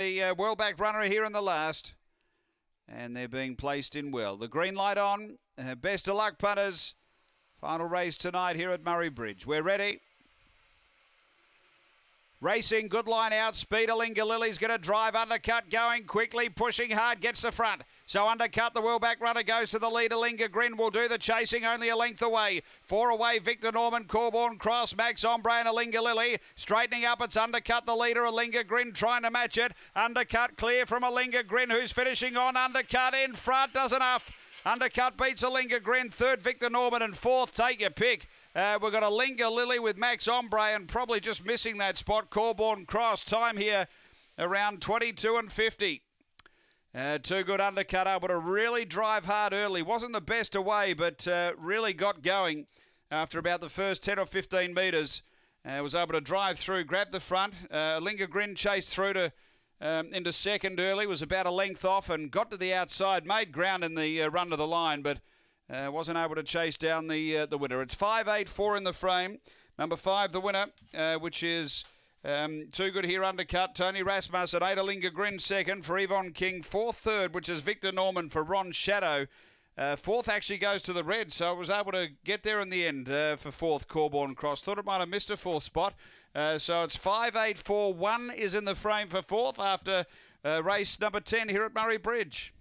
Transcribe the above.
the uh, world back runner here in the last. And they're being placed in well. The green light on. Uh, best of luck, punters. Final race tonight here at Murray Bridge. We're ready. Racing good line out. Speeder Lily's going to drive undercut, going quickly, pushing hard, gets the front. So undercut, the wheelback runner goes to the leader. Linga Grin will do the chasing, only a length away. Four away, Victor Norman, Corborn Cross, Max Ombre, and Alinga Lily. Straightening up, it's undercut, the leader, Alinga Grin trying to match it. Undercut clear from Alinga Grin, who's finishing on undercut in front, doesn't have. Undercut beats a Linga Grin. Third, Victor Norman. And fourth, take your pick. Uh, we've got linger Lily with Max Ombre and probably just missing that spot. Corborn Cross. Time here around 22 and 50. Uh, too good undercut, able to really drive hard early. Wasn't the best away, but uh, really got going after about the first 10 or 15 metres. Uh, was able to drive through, grab the front. Uh, Linga Grin chased through to um, into second early, was about a length off and got to the outside, made ground in the uh, run to the line, but uh, wasn't able to chase down the uh, the winner. It's five eight four in the frame. Number five, the winner, uh, which is. Um, too good here undercut. Tony Rasmus at Adelinga Grin second for Yvonne King. Fourth third, which is Victor Norman for Ron Shadow. Uh, fourth actually goes to the red, so I was able to get there in the end uh, for fourth Corborn Cross. Thought it might have missed a fourth spot. Uh, so it's 5841 is in the frame for fourth after uh, race number 10 here at Murray Bridge.